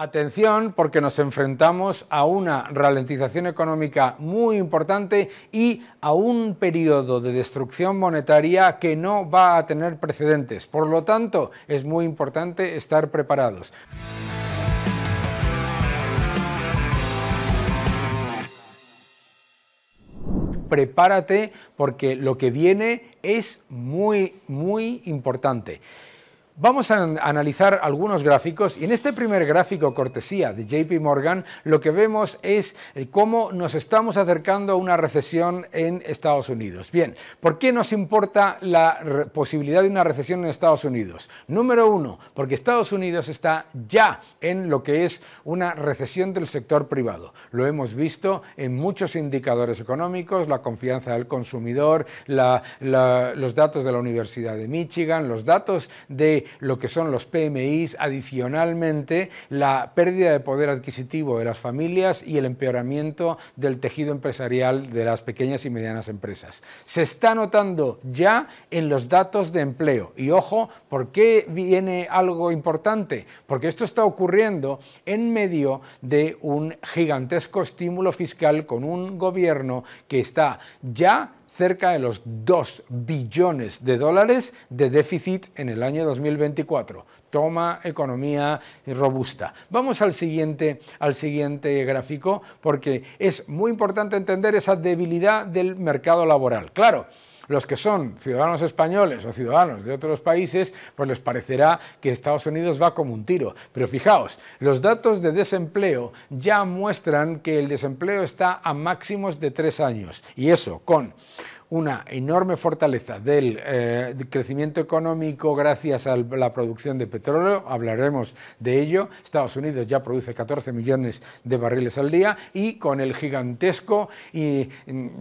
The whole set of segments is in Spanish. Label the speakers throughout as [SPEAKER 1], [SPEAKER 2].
[SPEAKER 1] Atención porque nos enfrentamos a una ralentización económica muy importante y a un periodo de destrucción monetaria que no va a tener precedentes. Por lo tanto, es muy importante estar preparados. Prepárate porque lo que viene es muy, muy importante. Vamos a analizar algunos gráficos y en este primer gráfico cortesía de JP Morgan lo que vemos es eh, cómo nos estamos acercando a una recesión en Estados Unidos. Bien, ¿por qué nos importa la posibilidad de una recesión en Estados Unidos? Número uno, porque Estados Unidos está ya en lo que es una recesión del sector privado. Lo hemos visto en muchos indicadores económicos, la confianza del consumidor, los datos de la Universidad de Michigan, los datos de lo que son los PMIs, adicionalmente la pérdida de poder adquisitivo de las familias y el empeoramiento del tejido empresarial de las pequeñas y medianas empresas. Se está notando ya en los datos de empleo. Y ojo, ¿por qué viene algo importante? Porque esto está ocurriendo en medio de un gigantesco estímulo fiscal con un gobierno que está ya cerca de los 2 billones de dólares de déficit en el año 2024. Toma economía robusta. Vamos al siguiente, al siguiente gráfico porque es muy importante entender esa debilidad del mercado laboral. Claro, los que son ciudadanos españoles o ciudadanos de otros países, pues les parecerá que Estados Unidos va como un tiro. Pero fijaos, los datos de desempleo ya muestran que el desempleo está a máximos de tres años. Y eso con una enorme fortaleza del eh, crecimiento económico gracias a la producción de petróleo, hablaremos de ello. Estados Unidos ya produce 14 millones de barriles al día y con el gigantesco mm,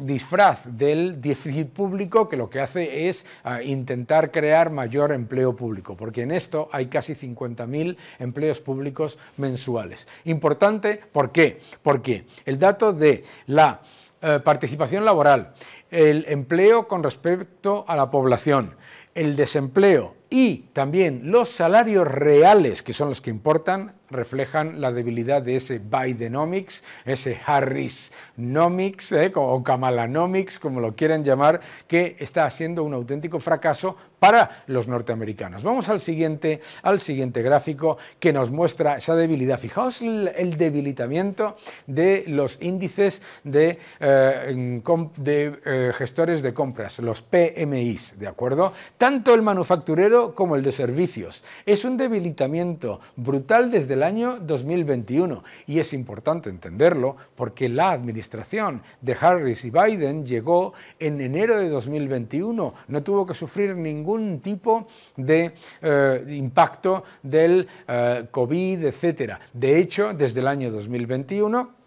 [SPEAKER 1] disfraz del déficit público que lo que hace es ah, intentar crear mayor empleo público, porque en esto hay casi 50.000 empleos públicos mensuales. Importante, ¿por qué? Porque el dato de la eh, participación laboral el empleo con respecto a la población, el desempleo y también los salarios reales, que son los que importan, reflejan la debilidad de ese Bidenomics, ese Harrisnomics eh, o Kamalanomics, como lo quieran llamar, que está siendo un auténtico fracaso para los norteamericanos. Vamos al siguiente, al siguiente gráfico que nos muestra esa debilidad. Fijaos el, debilitamiento de los índices de, eh, eh, gestores de compras, los PMIs, ¿de acuerdo? Tanto el manufacturero como el de servicios. Es un debilitamiento brutal desde el año 2021 y es importante entenderlo porque la administración de Harris y Biden llegó en enero de 2021, no tuvo que sufrir ningún tipo de eh, impacto del eh, COVID, etc. De hecho, desde el año 2021,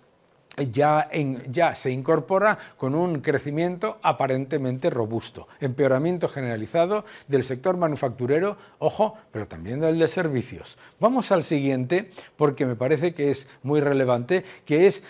[SPEAKER 1] ya, ya, se incorpora con un crecimiento aparentemente robusto, empeoramiento generalizado del sector manufacturero, ojo, pero también del de servicios. Vamos al siguiente, porque me parece que es muy relevante, que es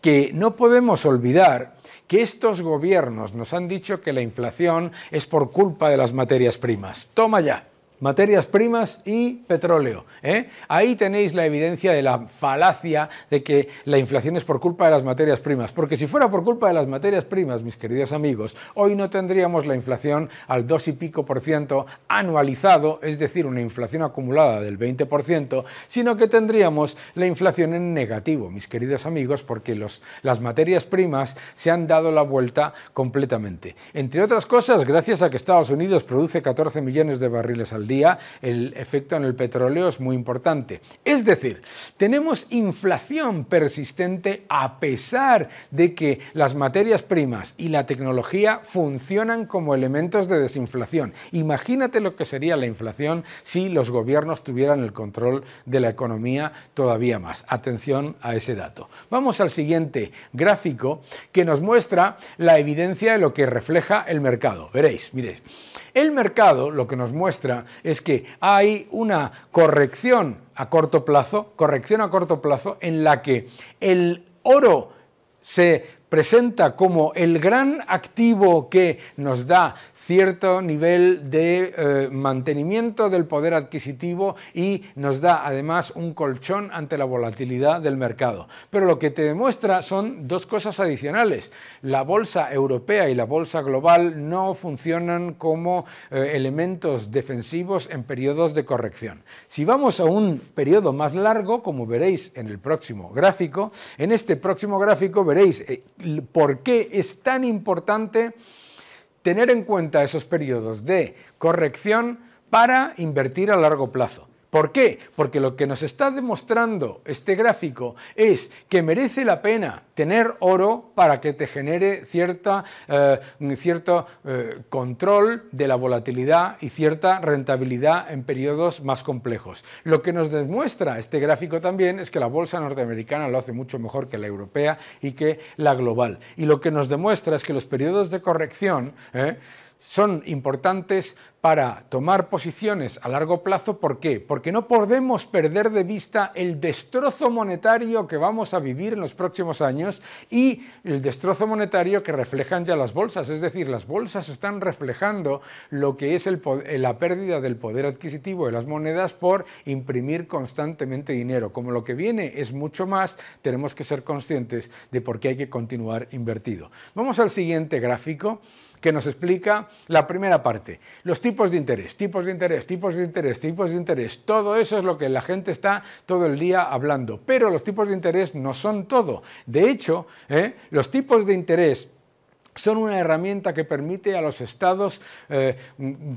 [SPEAKER 1] que no podemos olvidar que estos gobiernos nos han dicho que la inflación es por culpa de las materias primas. Toma ya materias primas y petróleo. ¿eh? Ahí tenéis la evidencia de la falacia de que la inflación es por culpa de las materias primas, porque si fuera por culpa de las materias primas, mis queridos amigos, hoy no tendríamos la inflación al 2 y pico por ciento anualizado, es decir, una inflación acumulada del 20%, sino que tendríamos la inflación en negativo, mis queridos amigos, porque los, las materias primas se han dado la vuelta completamente. Entre otras cosas, gracias a que Estados Unidos produce 14 millones de barriles al día, el efecto en el petróleo es muy importante. Es decir, tenemos inflación persistente a pesar de que las materias primas y la tecnología funcionan como elementos de desinflación. Imagínate lo que sería la inflación si los gobiernos tuvieran el control de la economía todavía más. Atención a ese dato. Vamos al siguiente gráfico que nos muestra la evidencia de lo que refleja el mercado. Veréis, miréis. El mercado lo que nos muestra es que hay una corrección a corto plazo, corrección a corto plazo en la que el oro se presenta como el gran activo que nos da cierto nivel de eh, mantenimiento del poder adquisitivo y nos da además un colchón ante la volatilidad del mercado. Pero lo que te demuestra son dos cosas adicionales. La bolsa europea y la bolsa global no funcionan como eh, elementos defensivos en periodos de corrección. Si vamos a un periodo más largo, como veréis en el próximo gráfico, en este próximo gráfico veréis eh, por qué es tan importante tener en cuenta esos periodos de corrección para invertir a largo plazo. ¿Por qué? Porque lo que nos está demostrando este gráfico es que merece la pena tener oro para que te genere cierta, eh, cierto eh, control de la volatilidad y cierta rentabilidad en periodos más complejos. Lo que nos demuestra este gráfico también es que la bolsa norteamericana lo hace mucho mejor que la europea y que la global. Y lo que nos demuestra es que los periodos de corrección eh, son importantes para tomar posiciones a largo plazo. ¿Por qué? Porque no podemos perder de vista el destrozo monetario que vamos a vivir en los próximos años y el destrozo monetario que reflejan ya las bolsas. Es decir, las bolsas están reflejando lo que es la pérdida del poder adquisitivo de las monedas por imprimir constantemente dinero. Como lo que viene es mucho más, tenemos que ser conscientes de por qué hay que continuar invertido. Vamos al siguiente gráfico que nos explica la primera parte. Los tipos de interés, tipos de interés, tipos de interés, tipos de interés. Todo eso es lo que la gente está todo el día hablando. Pero los tipos de interés no son todo. De hecho, ¿eh? los tipos de interés son una herramienta que permite a los estados eh,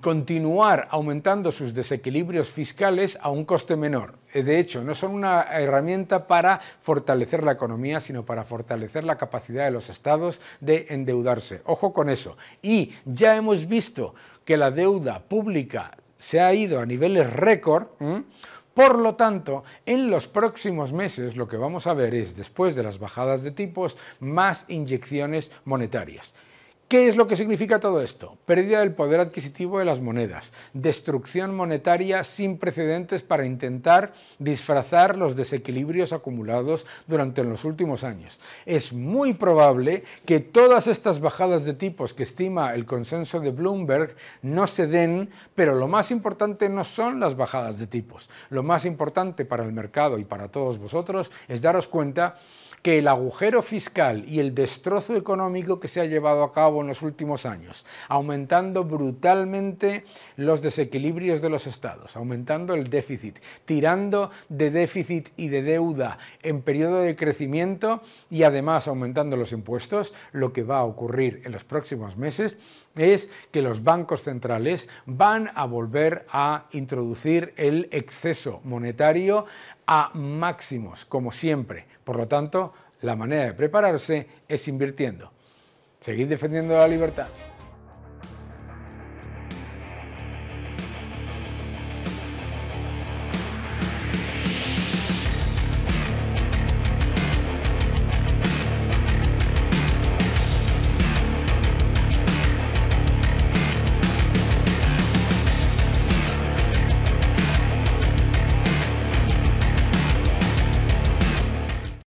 [SPEAKER 1] continuar aumentando sus desequilibrios fiscales a un coste menor. Eh, de hecho, no son una herramienta para fortalecer la economía, sino para fortalecer la capacidad de los estados de endeudarse. Ojo con eso. Y ya hemos visto que la deuda pública se ha ido a niveles récord. Por lo tanto, en los próximos meses lo que vamos a ver es, después de las bajadas de tipos, más inyecciones monetarias. ¿Qué es lo que significa todo esto? Pérdida del poder adquisitivo de las monedas, destrucción monetaria sin precedentes para intentar disfrazar los desequilibrios acumulados durante los últimos años. Es muy probable que todas estas bajadas de tipos que estima el consenso de Bloomberg no se den, pero lo más importante no son las bajadas de tipos. Lo más importante para el mercado y para todos vosotros es daros cuenta que el agujero fiscal y el destrozo económico que se ha llevado a cabo en los últimos años, aumentando brutalmente los desequilibrios de los estados, aumentando el déficit, tirando de déficit y de deuda en periodo de crecimiento y además aumentando los impuestos, lo que va a ocurrir en los próximos meses es que los bancos centrales van a volver a introducir el exceso monetario a máximos, como siempre. Por lo tanto, la manera de prepararse es invirtiendo. Seguid defendiendo la libertad.